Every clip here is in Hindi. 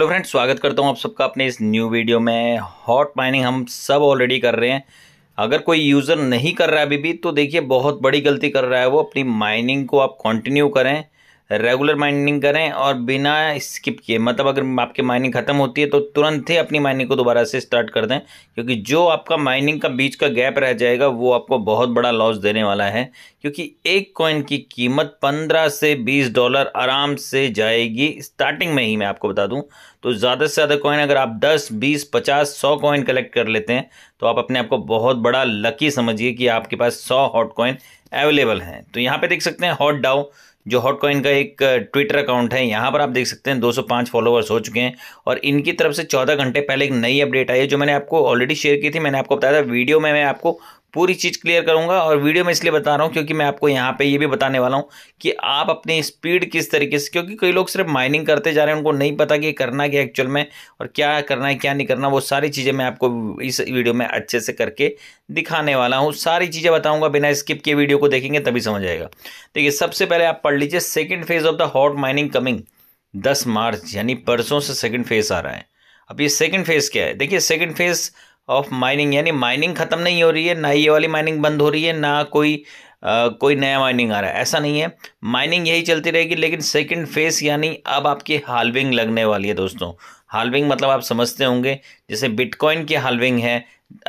हेलो फ्रेंड्स स्वागत करता हूं आप सबका अपने इस न्यू वीडियो में हॉट माइनिंग हम सब ऑलरेडी कर रहे हैं अगर कोई यूज़र नहीं कर रहा है अभी भी तो देखिए बहुत बड़ी गलती कर रहा है वो अपनी माइनिंग को आप कंटिन्यू करें रेगुलर माइनिंग करें और बिना स्किप किए मतलब अगर आपकी माइनिंग ख़त्म होती है तो तुरंत ही अपनी माइनिंग को दोबारा से स्टार्ट कर दें क्योंकि जो आपका माइनिंग का बीच का गैप रह जाएगा वो आपको बहुत बड़ा लॉस देने वाला है क्योंकि एक कॉइन की कीमत पंद्रह से बीस डॉलर आराम से जाएगी स्टार्टिंग में ही मैं आपको बता दूँ तो ज़्यादा से ज़्यादा कॉइन अगर आप दस बीस पचास सौ कॉइन कलेक्ट कर लेते हैं तो आप अपने आप को बहुत बड़ा लकी समझिए कि आपके पास सौ हॉट कॉइन अवेलेबल हैं तो यहाँ पर देख सकते हैं हॉट डाउ जो हॉट कॉइन का एक ट्विटर अकाउंट है यहाँ पर आप देख सकते हैं 205 फॉलोअर्स हो चुके हैं और इनकी तरफ से 14 घंटे पहले एक नई अपडेट आई है जो मैंने आपको ऑलरेडी शेयर की थी मैंने आपको बताया था वीडियो में मैं आपको पूरी चीज़ क्लियर करूंगा और वीडियो में इसलिए बता रहा हूँ क्योंकि मैं आपको यहाँ पे ये भी बताने वाला हूँ कि आप अपनी स्पीड किस तरीके से क्योंकि कई लोग सिर्फ माइनिंग करते जा रहे हैं उनको नहीं पता कि करना क्या एक्चुअल में और क्या करना है क्या नहीं करना वो सारी चीज़ें मैं आपको इस वीडियो में अच्छे से करके दिखाने वाला हूँ सारी चीज़ें बताऊँगा बिना स्किप के वीडियो को देखेंगे तभी समझ आएगा देखिए सबसे पहले आप पढ़ लीजिए second phase of the hot mining coming दस मार्च यानी परसों से सेकेंड फेज़ आ रहा है अब ये सेकेंड फेज़ क्या है देखिए सेकेंड फेज़ ऑफ माइनिंग यानी माइनिंग ख़त्म नहीं हो रही है ना ये वाली माइनिंग बंद हो रही है ना कोई आ, कोई नया माइनिंग आ रहा है ऐसा नहीं है माइनिंग यही चलती रहेगी लेकिन सेकंड फेस यानी अब आपकी हालविंग लगने वाली है दोस्तों हालविंग मतलब आप समझते होंगे जैसे बिटकॉइन की हालविंग है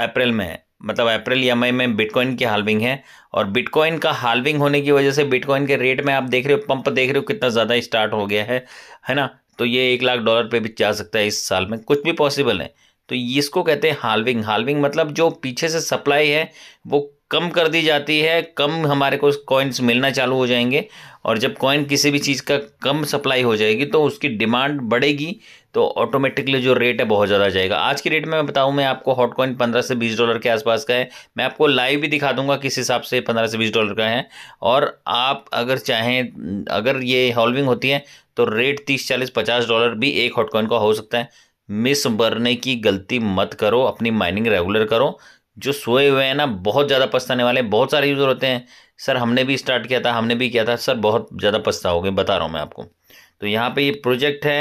अप्रैल में मतलब अप्रैल या मई में बिटकॉइन की हालविंग है और बिटकॉइन का हालविंग होने की वजह से बिटकॉइन के रेट में आप देख रहे हो पंप देख रहे हो कितना ज़्यादा स्टार्ट हो गया है है ना तो ये एक लाख डॉलर पे भी जा सकता है इस साल में कुछ भी पॉसिबल है तो इसको कहते हैं हालविंग हालविंग मतलब जो पीछे से सप्लाई है वो कम कर दी जाती है कम हमारे को कॉइन्स मिलना चालू हो जाएंगे और जब कॉइन किसी भी चीज़ का कम सप्लाई हो जाएगी तो उसकी डिमांड बढ़ेगी तो ऑटोमेटिकली जो रेट है बहुत ज़्यादा जाएगा आज की रेट में मैं बताऊँ मैं आपको हॉट कॉइन पंद्रह से बीस डॉलर के आसपास का है मैं आपको लाइव भी दिखा दूंगा किस हिसाब से पंद्रह से बीस डॉलर का है और आप अगर चाहें अगर ये हॉलविंग होती है तो रेट तीस चालीस पचास डॉलर भी एक हॉट कॉइन का हो सकता है मिस भरने की गलती मत करो अपनी माइनिंग रेगुलर करो जो सोए हुए हैं ना बहुत ज़्यादा पछताने वाले बहुत सारे यूज़र होते हैं सर हमने भी स्टार्ट किया था हमने भी किया था सर बहुत ज़्यादा पछताओगे बता रहा हूँ मैं आपको तो यहाँ पे ये प्रोजेक्ट है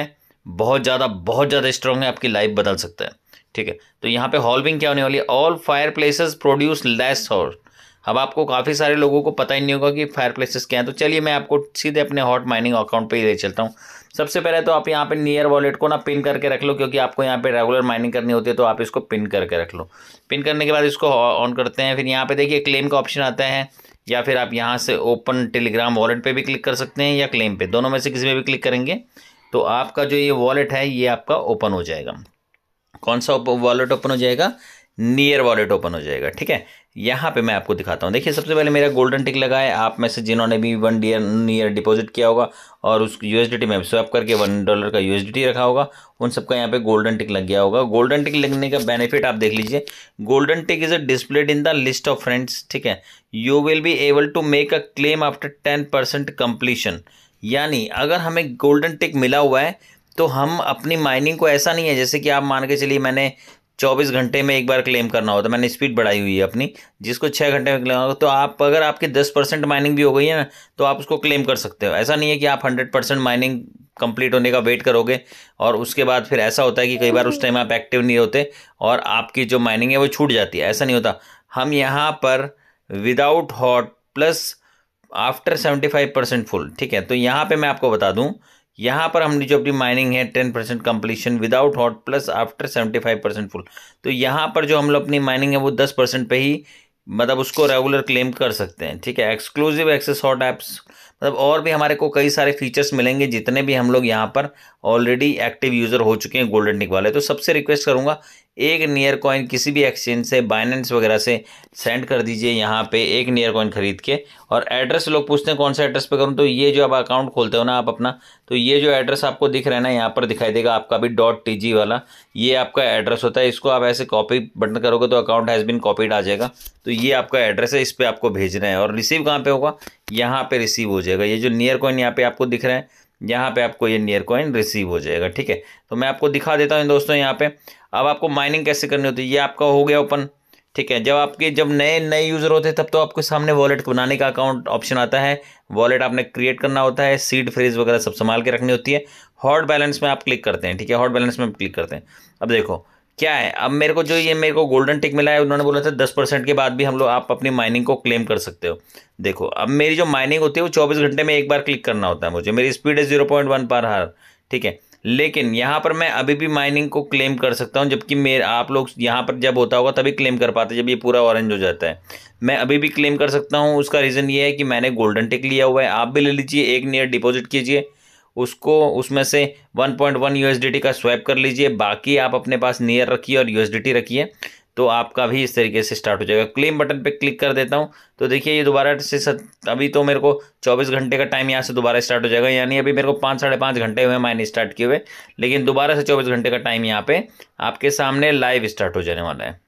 बहुत ज़्यादा बहुत ज़्यादा स्ट्रॉन्ग है आपकी लाइफ बदल सकता है ठीक है तो यहाँ पे हॉलविंग क्या होने वाली है all fire places produce less hour अब आपको काफ़ी सारे लोगों को पता ही नहीं होगा कि फायर प्लेसेस क्या हैं तो चलिए मैं आपको सीधे अपने हॉट माइनिंग अकाउंट पर ही ले चलता हूँ सबसे पहले तो आप यहाँ पे नियर वॉलेट को ना पिन करके रख लो क्योंकि आपको यहाँ पे रेगुलर माइनिंग करनी होती है तो आप इसको पिन करके रख लो पिन करने के बाद इसको ऑन करते हैं फिर यहाँ पे देखिए क्लेम का ऑप्शन आता है या फिर आप यहाँ से ओपन टेलीग्राम वॉलेट पे भी क्लिक कर सकते हैं या क्लेम पे दोनों में से किसी पर भी क्लिक करेंगे तो आपका जो ये वॉलेट है ये आपका ओपन हो जाएगा कौन सा वॉलेट ओपन हो जाएगा नियर वॉलेट ओपन हो जाएगा ठीक है यहाँ पे मैं आपको दिखाता हूँ देखिए सबसे पहले मेरा गोल्डन टिक लगा है आप में से जिन्होंने भी वन डियर नियर डिपॉजिट किया होगा और उस टी में स्वैप करके वन डॉलर का टी रखा होगा उन सबका यहाँ पे गोल्डन टिक लग गया होगा गोल्डन टिक लगने का बेनिफिट आप देख लीजिए golden tick is a displayed in the list of friends ठीक है you will be able to make a claim after ten percent completion यानी अगर हमें गोल्डन टिक मिला हुआ है तो हम अपनी माइनिंग को ऐसा नहीं है जैसे कि आप मान के चलिए मैंने चौबीस घंटे में एक बार क्लेम करना होता है मैंने स्पीड बढ़ाई हुई है अपनी जिसको छः घंटे में क्लेम होगा तो आप अगर आपकी दस परसेंट माइनिंग भी हो गई है ना तो आप उसको क्लेम कर सकते हो ऐसा नहीं है कि आप हंड्रेड परसेंट माइनिंग कंप्लीट होने का वेट करोगे और उसके बाद फिर ऐसा होता है कि कई बार उस टाइम आप एक्टिव नहीं होते और आपकी जो माइनिंग है वो छूट जाती है ऐसा नहीं होता हम यहाँ पर without hot plus after seventy five percent full ठीक है तो यहाँ पे मैं आपको बता दूँ यहाँ पर हमने जो अपनी माइनिंग है ten percent completion without hot plus after seventy five percent full तो यहाँ पर जो हम लोग अपनी माइनिंग है वो दस परसेंट पर ही मतलब उसको रेगुलर क्लेम कर सकते हैं ठीक है एक्सक्लूसिव एक्सेस हॉट ऐप्स मतलब और भी हमारे को कई सारे फीचर्स मिलेंगे जितने भी हम लोग यहाँ पर ऑलरेडी एक्टिव यूज़र हो चुके हैं गोल्डन निक वाले तो सबसे रिक्वेस्ट करूँगा एक नियर कॉइन किसी भी एक्सचेंज से बाइनेंस वगैरह से सेंड कर दीजिए यहाँ पे एक नियर कॉइन खरीद के और एड्रेस लोग पूछते हैं कौन सा एड्रेस पे करूँ तो ये जो आप अकाउंट खोलते हो ना आप अपना तो ये जो एड्रेस आपको दिख रहा है ना यहाँ पर दिखाई देगा आपका भी डॉट टी वाला ये आपका एड्रेस होता है इसको आप ऐसे कॉपी बटन करोगे तो अकाउंट हैज़ बिन कॉपीड आ जाएगा तो ये आपका एड्रेस है इस पर आपको भेज रहे हैं और रिसीव कहाँ पर होगा यहाँ पर रिसीव हो जाएगा ये जो नियर कॉइन यहाँ पर आपको दिख रहा है यहाँ पे आपको ये नियर कॉइन रिसीव हो जाएगा ठीक है तो मैं आपको दिखा देता हूँ दोस्तों यहाँ पे अब आपको माइनिंग कैसे करनी होती है ये आपका हो गया ओपन ठीक है जब आपके जब नए नए यूज़र होते हैं तब तो आपके सामने वॉलेट बनाने का अकाउंट ऑप्शन आता है वॉलेट आपने क्रिएट करना होता है सीड फ्रेज वगैरह सब संभाल के रखनी होती है हॉट बैलेंस में आप क्लिक करते हैं ठीक है हॉट बैलेंस में क्लिक करते हैं अब देखो क्या है अब मेरे को जो ये मेरे को गोल्डन टिक मिला है उन्होंने बोला था दस परसेंट के बाद भी हम लोग आप अपनी माइनिंग को क्लेम कर सकते हो देखो अब मेरी जो माइनिंग होती है वो चौबीस घंटे में एक बार क्लिक करना होता है मुझे मेरी स्पीड है जीरो पॉइंट वन पर हार ठीक है लेकिन यहाँ पर मैं अभी भी माइनिंग को क्लेम कर सकता हूँ जबकि मेरे आप लोग यहाँ पर जब होता होगा तभी क्लेम कर पाते जब ये पूरा ऑरेंज हो जाता है मैं अभी भी क्लेम कर सकता हूँ उसका रीज़न ये है कि मैंने गोल्डन टिक लिया हुआ है आप भी ले लीजिए एक नियर डिपॉजिट कीजिए उसको उसमें से 1.1 पॉइंट का स्वैप कर लीजिए बाकी आप अपने पास नियर रखिए और यू रखिए तो आपका भी इस तरीके से स्टार्ट हो जाएगा क्लेम बटन पे क्लिक कर देता हूँ तो देखिए ये दोबारा से अभी तो मेरे को 24 घंटे का टाइम यहाँ से दोबारा स्टार्ट हो जाएगा यानी अभी मेरे को पाँच साढ़े पाँच घंटे हुए माइन स्टार्ट किए हुए लेकिन दोबारा से चौबीस घंटे का टाइम यहाँ पे आपके सामने लाइव स्टार्ट हो जाने वाला है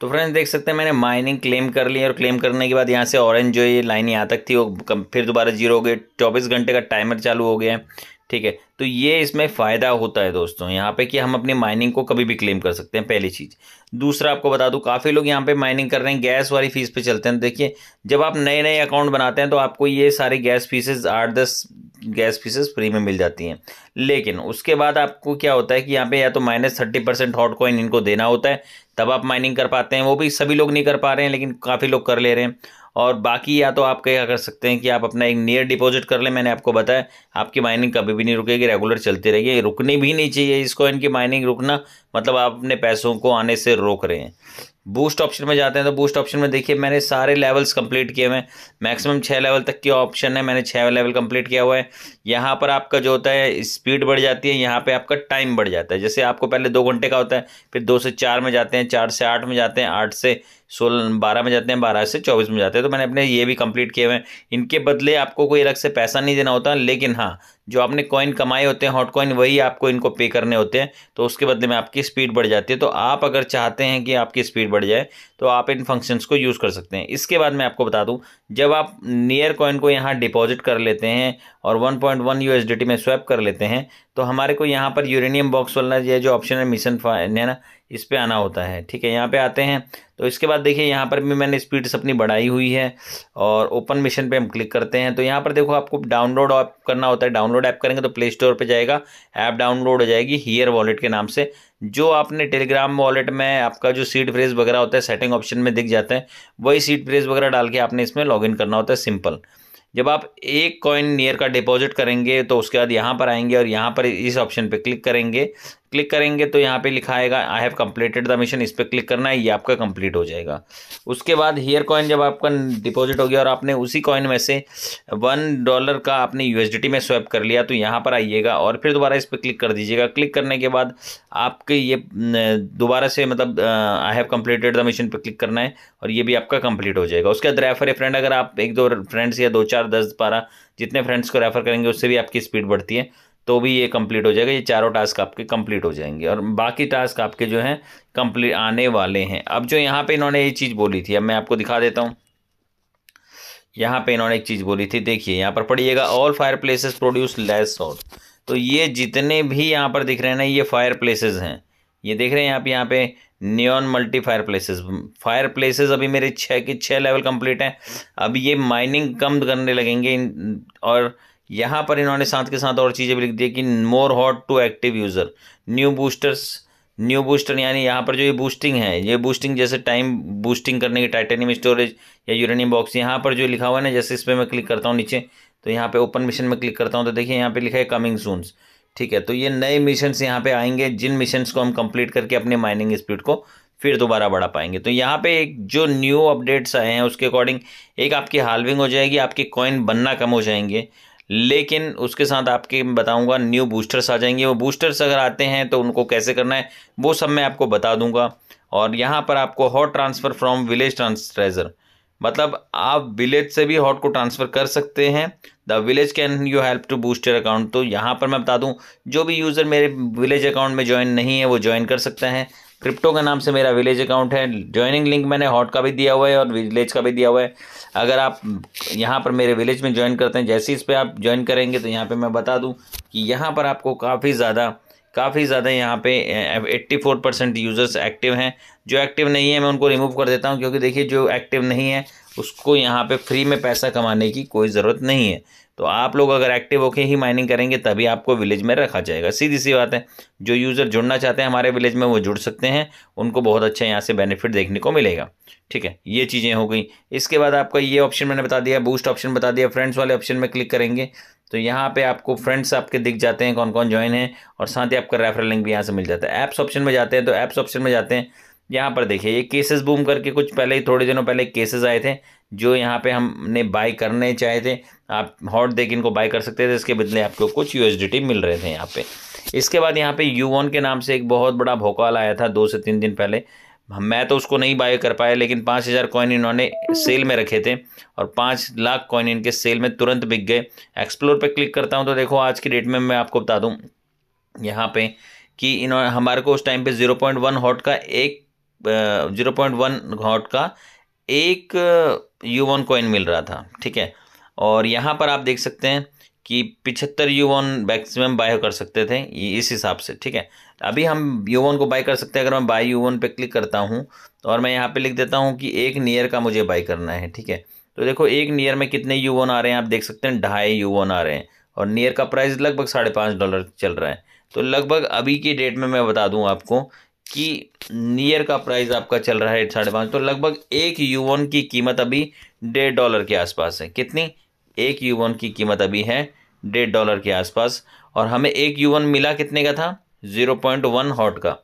तो फ्रेंड्स देख सकते हैं मैंने माइनिंग क्लेम कर ली और क्लेम करने के बाद यहाँ से ऑरेंज जो ये लाइन यहाँ तक थी वो फिर दोबारा जीरो हो गए चौबीस घंटे का टाइमर चालू हो गया है ठीक है तो ये इसमें फ़ायदा होता है दोस्तों यहाँ पे कि हम अपनी माइनिंग को कभी भी क्लेम कर सकते हैं पहली चीज़ दूसरा आपको बता दूँ काफ़ी लोग यहाँ पे माइनिंग कर रहे हैं गैस वाली फ़ीस पे चलते हैं देखिए जब आप नए नए अकाउंट बनाते हैं तो आपको ये सारे गैस फीसेज आठ दस गैस फीसेज फ्री में मिल जाती हैं लेकिन उसके बाद आपको क्या होता है कि यहाँ पे या तो minus thirty percent hot coin इनको देना होता है तब आप माइनिंग कर पाते हैं वो भी सभी लोग नहीं कर पा रहे हैं लेकिन काफ़ी लोग कर ले रहे हैं और बाकी या तो आप क्या कर सकते हैं कि आप अपना एक नियर डिपॉजिट कर लें मैंने आपको बताया आपकी माइनिंग कभी भी नहीं रुकेगी रेगुलर चलती रहेगी रुकनी भी नहीं चाहिए इसको इनकी माइनिंग रुकना मतलब आप अपने पैसों को आने से रोक रहे हैं बूस्ट ऑप्शन में जाते हैं तो बूस्ट ऑप्शन में देखिए मैंने सारे लेवल्स कंप्लीट किए हुए हैं मैक्सिमम छः लेवल तक के ऑप्शन है मैंने छः लेवल कंप्लीट किया हुआ है यहाँ पर आपका जो होता है स्पीड बढ़ जाती है यहाँ पे आपका टाइम बढ़ जाता है जैसे आपको पहले दो घंटे का होता है फिर दो से चार में जाते हैं चार से आठ में जाते हैं आठ से सोलह बारह में जाते हैं बारह से चौबीस में जाते हैं तो मैंने अपने ये भी कंप्लीट किए हुए हैं इनके बदले आपको कोई अलग से पैसा नहीं देना होता लेकिन हाँ जो आपने कॉइन कमाए होते हैं हॉट कॉइन वही आपको इनको पे करने होते हैं तो उसके बदले में आपकी स्पीड बढ़ जाती है तो आप अगर चाहते हैं कि आपकी स्पीड बढ़ जाए तो आप इन फंक्शंस को यूज़ कर सकते हैं इसके बाद मैं आपको बता दूं जब आप नियर कॉइन को यहाँ डिपॉजिट कर लेते हैं और 1.1 पॉइंट में स्वैप कर लेते हैं तो हमारे को यहाँ पर यूरेनियम बॉक्स वाला ये जो ऑप्शन है मिशन है ना इस पर आना होता है ठीक है यहाँ पे आते हैं तो इसके बाद देखिए यहाँ पर भी मैंने स्पीड्स अपनी बढ़ाई हुई है और ओपन मिशन पे हम क्लिक करते हैं तो यहाँ पर देखो आपको डाउनलोड ऐप करना होता है डाउनलोड ऐप करेंगे तो प्ले स्टोर पर जाएगा ऐप डाउनलोड हो जाएगी हीयर वॉलेट के नाम से जो आपने टेलीग्राम वॉलेट में आपका जो सीट फ्रेज वगैरह होता है सेटिंग ऑप्शन में दिख जाते हैं वही सीट फ्रेज वगैरह डाल के आपने इसमें लॉग करना होता है सिंपल जब आप एक कॉइन नियर का डिपॉजिट करेंगे तो उसके बाद यहाँ पर आएंगे और यहाँ पर इस ऑप्शन पे क्लिक करेंगे क्लिक करेंगे तो यहाँ पे लिखा आएगा I have completed the mission इस पर क्लिक करना है ये आपका कंप्लीट हो जाएगा उसके बाद हेयर कॉइन जब आपका डिपॉजिट हो गया और आपने उसी कॉइन में से वन डॉलर का आपने यू में स्वैप कर लिया तो यहाँ पर आइएगा और फिर दोबारा इस पर क्लिक कर दीजिएगा क्लिक करने के बाद आपके ये दोबारा से मतलब I have completed the mission पर क्लिक करना है और ये भी आपका कंप्लीट हो जाएगा उसके बाद रेफर या फ्रेंड अगर आप एक दो फ्रेंड्स या दो चार दस बारह जितने फ्रेंड्स को रेफर करेंगे उससे भी आपकी स्पीड बढ़ती है तो भी ये कंप्लीट हो जाएगा ये चारों टास्क आपके कंप्लीट हो जाएंगे और बाकी टास्क आपके जो हैं कंप्लीट आने वाले हैं अब जो यहाँ पे इन्होंने ये चीज़ बोली थी अब मैं आपको दिखा देता हूँ यहाँ पे इन्होंने एक चीज़ बोली थी देखिए यहाँ पर पढ़िएगा all fire places produce less salt तो ये जितने भी यहाँ पर दिख रहे हैं ना ये फायर प्लेसेज हैं ये देख रहे हैं आप यहाँ पे न्योन multi fire places fire places अभी मेरे छः के छः लेवल कंप्लीट हैं अब ये माइनिंग कम करने लगेंगे और यहाँ पर इन्होंने साथ के साथ और चीज़ें भी लिख दी कि more hot to active user new boosters new booster यानी यहाँ पर जो ये बूस्टिंग है ये बूस्टिंग जैसे टाइम बूस्टिंग करने की टाइटेनियम स्टोरेज या यूरेनियम बॉक्स यहाँ पर जो लिखा हुआ है ना जैसे इस पर मैं क्लिक करता हूँ नीचे तो यहाँ पे ओपन मिशन में क्लिक करता हूँ तो देखिए यहाँ पे लिखा है कमिंग सून्स ठीक है तो ये नए मिशन्स यहाँ पे आएंगे जिन मिशन्स को हम कंप्लीट करके अपने माइनिंग स्पीड को फिर दोबारा बढ़ा पाएंगे तो यहाँ पे एक जो न्यू अपडेट्स आए हैं उसके अकॉर्डिंग एक आपकी हालविंग हो जाएगी आपके कॉइन बनना कम हो जाएंगे लेकिन उसके साथ आपके बताऊंगा न्यू बूस्टर्स आ जाएंगे वो बूस्टर्स अगर आते हैं तो उनको कैसे करना है वो सब मैं आपको बता दूंगा और यहाँ पर आपको हॉट ट्रांसफ़र फ्रॉम विलेज ट्रांसफ्रेजर मतलब आप विलेज से भी हॉट को ट्रांसफ़र कर सकते हैं the village can you help to booster account तो यहाँ पर मैं बता दूँ जो भी यूज़र मेरे विलेज अकाउंट में ज्वाइन नहीं है वो ज्वाइन कर सकते हैं क्रिप्टो के नाम से मेरा विलेज अकाउंट है ज्वाइनिंग लिंक मैंने हॉट का भी दिया हुआ है और विलेज का भी दिया हुआ है अगर आप यहाँ पर मेरे विलेज में ज्वाइन करते हैं जैसे इस पर आप ज्वाइन करेंगे तो यहाँ पर मैं बता दूँ कि यहाँ पर आपको काफ़ी ज़्यादा काफ़ी ज़्यादा यहाँ पे 84 परसेंट यूज़र्स एक्टिव हैं जो एक्टिव नहीं है मैं उनको रिमूव कर देता हूँ क्योंकि देखिए जो एक्टिव नहीं है उसको यहाँ पे फ्री में पैसा कमाने की कोई ज़रूरत नहीं है तो आप लोग अगर एक्टिव होके ही माइनिंग करेंगे तभी आपको विलेज में रखा जाएगा सीधी सी बात है जो यूज़र जुड़ना चाहते हैं हमारे विलेज में वो जुड़ सकते हैं उनको बहुत अच्छा यहाँ से बेनिफिट देखने को मिलेगा ठीक है ये चीज़ें हो गई इसके बाद आपका ये ऑप्शन मैंने बता दिया बूस्ट ऑप्शन बता दिया फ्रेंड्स वाले ऑप्शन में क्लिक करेंगे तो यहाँ पे आपको फ्रेंड्स आपके दिख जाते हैं कौन कौन ज्वाइन है और साथ ही आपका रेफरल लिंक भी यहाँ से मिल जाता है ऐप्स ऑप्शन में जाते हैं तो ऐप्स ऑप्शन में जाते हैं यहाँ पर देखिए ये केसेस बूम करके कुछ पहले ही थोड़े दिनों पहले केसेस आए थे जो यहाँ पे हमने बाय करने चाहे थे आप हॉट देख इनको बाय कर सकते थे इसके बदले आपको कुछ यू मिल रहे थे यहाँ पे इसके बाद यहाँ पे यूवन के नाम से एक बहुत बड़ा भोकाल आया था दो से तीन दिन पहले मैं तो उसको नहीं बाय कर पाया लेकिन पाँच हज़ार कॉइन इन्होंने सेल में रखे थे और पाँच लाख कॉइन इनके सेल में तुरंत बिक गए एक्सप्लोर पे क्लिक करता हूँ तो देखो आज की डेट में मैं आपको बता दूँ यहाँ पे कि इन्होंने हमारे को उस टाइम पे वन हॉट का एक जीरो पॉइंट वन घॉट का एक यूवन कॉइन मिल रहा था ठीक है और यहाँ पर आप देख सकते हैं कि पिछहत्तर यूवन मैक्सिमम बाय कर सकते थे इस हिसाब से ठीक है अभी हम यूवन को बाय कर सकते हैं अगर मैं बाय यूवन पे क्लिक करता हूँ और मैं यहाँ पे लिख देता हूँ कि एक नियर का मुझे बाय करना है ठीक है तो देखो एक नियर में कितने यूवन आ रहे हैं आप देख सकते हैं ढाई यूवन आ रहे हैं और नियर का प्राइस लगभग साढ़े पाँच डॉलर चल रहा है तो लगभग अभी की डेट में मैं बता दूँ आपको कि नियर का प्राइस आपका चल रहा है साढ़े पाँच तो लगभग एक यूवन की कीमत अभी डेढ़ डॉलर के आसपास है कितनी एक यूवन की कीमत अभी है डेढ़ डॉलर के आसपास और हमें एक यूवन मिला कितने का था ज़ीरो पॉइंट वन हॉट का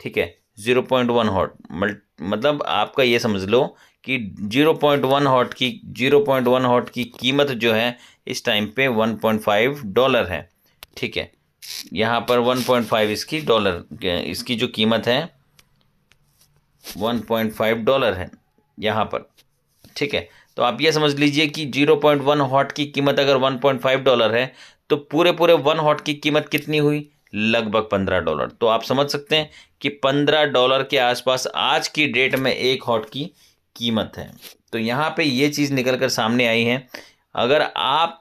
ठीक है ज़ीरो पॉइंट वन हॉट मतलब आपका ये समझ लो कि जीरो पॉइंट वन हॉट की जीरो पॉइंट वन हॉट की कीमत जो है इस टाइम पे वन पॉइंट फाइव डॉलर है ठीक है यहाँ पर 1.5 इसकी डॉलर इसकी जो कीमत है 1.5 डॉलर है यहाँ पर ठीक है तो आप ये समझ लीजिए कि 0.1 हॉट की कीमत अगर 1.5 डॉलर है तो पूरे पूरे वन हॉट की कीमत कितनी हुई लगभग पंद्रह डॉलर तो आप समझ सकते हैं कि पंद्रह डॉलर के आसपास आज की डेट में एक हॉट की कीमत है तो यहाँ पे ये चीज़ निकल कर सामने आई है अगर आप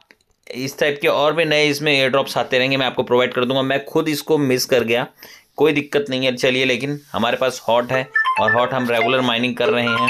इस टाइप के और भी नए इसमें एयर ड्रॉप्स आते रहेंगे मैं आपको प्रोवाइड कर दूंगा मैं खुद इसको मिस कर गया कोई दिक्कत नहीं है चलिए लेकिन हमारे पास हॉट है और हॉट हम रेगुलर माइनिंग कर रहे हैं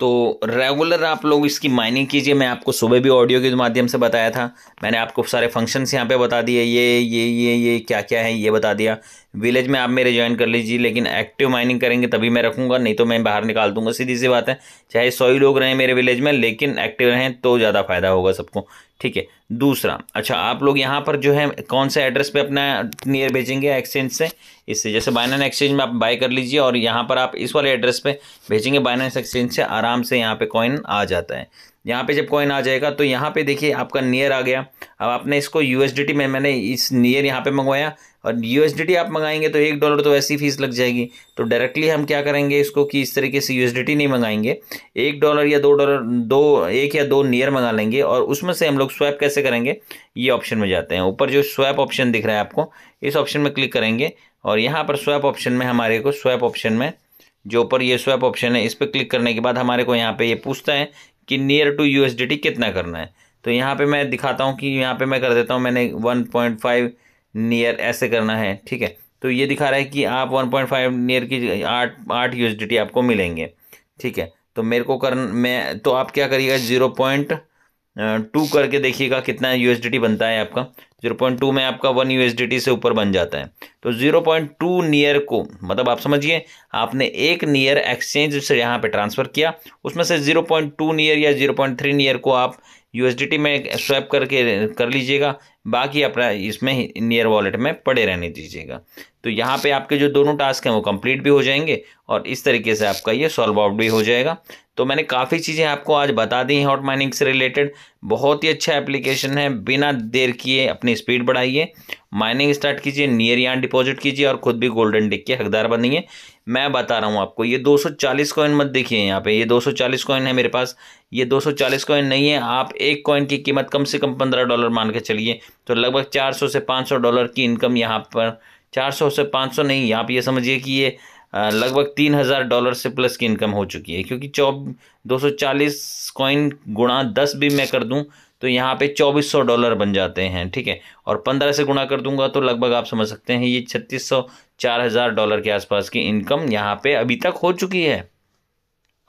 तो रेगुलर आप लोग इसकी माइनिंग कीजिए मैं आपको सुबह भी ऑडियो के माध्यम से बताया था मैंने आपको सारे फंक्शंस यहाँ पे बता दिए ये ये ये ये क्या क्या है ये बता दिया विलेज में आप मेरे ज्वाइन कर लीजिए लेकिन एक्टिव माइनिंग करेंगे तभी मैं रखूँगा नहीं तो मैं बाहर निकाल दूंगा सीधी सी बात है चाहे सौ ही लोग रहें मेरे विलेज में लेकिन एक्टिव रहें तो ज़्यादा फ़ायदा होगा सबको ठीक है दूसरा अच्छा आप लोग यहाँ पर जो है कौन से एड्रेस पे अपना नियर भेजेंगे एक्सचेंज से इससे जैसे बाइनेंस एक्सचेंज में आप बाय कर लीजिए और यहाँ पर आप इस वाले एड्रेस पे भेजेंगे बाइनेंस एक्सचेंज से आराम से यहाँ पे कॉइन आ जाता है यहाँ पे जब कॉइन आ जाएगा तो यहाँ पे देखिए आपका नियर आ गया अब आपने इसको यू में मैंने इस नियर यहाँ पे मंगवाया और यू आप मंगाएंगे तो एक डॉलर तो ऐसी फीस लग जाएगी तो डायरेक्टली हम क्या करेंगे इसको कि इस तरीके से यू नहीं मंगाएंगे एक डॉलर या दो डॉलर दो एक या दो नियर मंगा लेंगे और उसमें से हम लोग स्वैप कैसे करेंगे ये ऑप्शन में जाते हैं ऊपर जो स्वैप ऑप्शन दिख रहा है आपको इस ऑप्शन में क्लिक करेंगे और यहाँ पर स्वैप ऑप्शन में हमारे को स्वैप ऑप्शन में जो ऊपर ये स्वैप ऑप्शन है इस पर क्लिक करने के बाद हमारे को यहाँ पर ये पूछता है कि नियर टू यू कितना करना है तो यहाँ पर मैं दिखाता हूँ कि यहाँ पर मैं कर देता हूँ मैंने वन पॉइंट फाइव नियर ऐसे करना है ठीक है तो ये दिखा रहा है कि आप 1.5 नियर की आठ आठ यू आपको मिलेंगे ठीक है तो मेरे को कर मैं तो आप क्या करिएगा जीरो पॉइंट टू करके देखिएगा कितना यू बनता है आपका जीरो पॉइंट टू में आपका वन यू से ऊपर बन जाता है तो जीरो पॉइंट टू नियर को मतलब आप समझिए आपने एक नियर एक्सचेंज से यहाँ पे ट्रांसफ़र किया उसमें से जीरो पॉइंट टू नियर या जीरो पॉइंट थ्री नियर को आप यूएसडीटी में स्वैप करके कर लीजिएगा बाकी अपना इसमें नियर वॉलेट में पड़े रहने दीजिएगा तो यहाँ पे आपके जो दोनों टास्क हैं वो कंप्लीट भी हो जाएंगे और इस तरीके से आपका ये सॉल्व आउट भी हो जाएगा तो मैंने काफ़ी चीज़ें आपको आज बता दी हैं हॉट माइनिंग से रिलेटेड बहुत ही अच्छा एप्लीकेशन है बिना देर किए अपनी स्पीड बढ़ाइए माइनिंग स्टार्ट कीजिए नियर यान डिपॉजिट कीजिए और खुद भी गोल्डन डिक के हकदार बनिए मैं बता रहा हूँ आपको ये 240 कॉइन मत देखिए यहाँ पे ये 240 कॉइन है मेरे पास ये 240 कॉइन नहीं है आप एक कॉइन की कीमत कम से कम 15 डॉलर मान के चलिए तो लगभग 400 से 500 डॉलर की इनकम यहाँ पर 400 से 500 नहीं आप ये समझिए कि ये लगभग तीन हज़ार डॉलर से प्लस की इनकम हो चुकी है क्योंकि चौ दो सौ चालीस कॉइन गुणा दस भी मैं कर दूँ तो यहाँ पे 2400 डॉलर बन जाते हैं ठीक है और 15 से गुणा कर दूंगा तो लगभग आप समझ सकते हैं ये 3600 4000 डॉलर के आसपास की इनकम यहाँ पे अभी तक हो चुकी है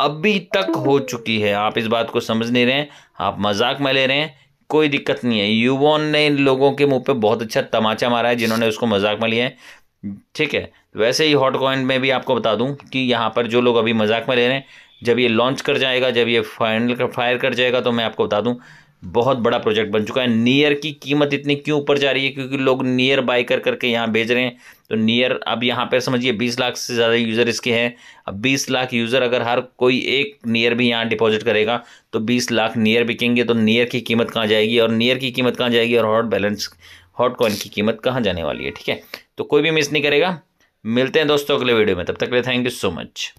अभी तक हो चुकी है आप इस बात को समझ नहीं रहे हैं आप मजाक में ले रहे हैं कोई दिक्कत नहीं है युवाओं ने इन लोगों के मुंह पे बहुत अच्छा तमाचा मारा है जिन्होंने उसको मजाक में लिया है ठीक है वैसे ही हॉट कॉइन में भी आपको बता दूं कि यहाँ पर जो लोग अभी मजाक में ले रहे हैं जब ये लॉन्च कर जाएगा जब ये फाइनल फायर कर जाएगा तो मैं आपको बता दूं बहुत बड़ा प्रोजेक्ट बन चुका है नियर की कीमत इतनी क्यों ऊपर जा रही है क्योंकि लोग नियर बाय कर करके यहाँ भेज रहे हैं तो नियर अब यहाँ पर समझिए बीस लाख से ज़्यादा यूज़र इसके हैं अब बीस लाख यूज़र अगर हर कोई एक नियर भी यहाँ डिपॉजिट करेगा तो बीस लाख नियर बिकेंगे तो नियर की कीमत कहाँ जाएगी और नियर की कीमत कहाँ जाएगी और हॉट बैलेंस हॉट कॉइन की कीमत कहाँ जाने वाली है ठीक है तो कोई भी मिस नहीं करेगा मिलते हैं दोस्तों अगले वीडियो में तब तक के लिए थैंक यू सो मच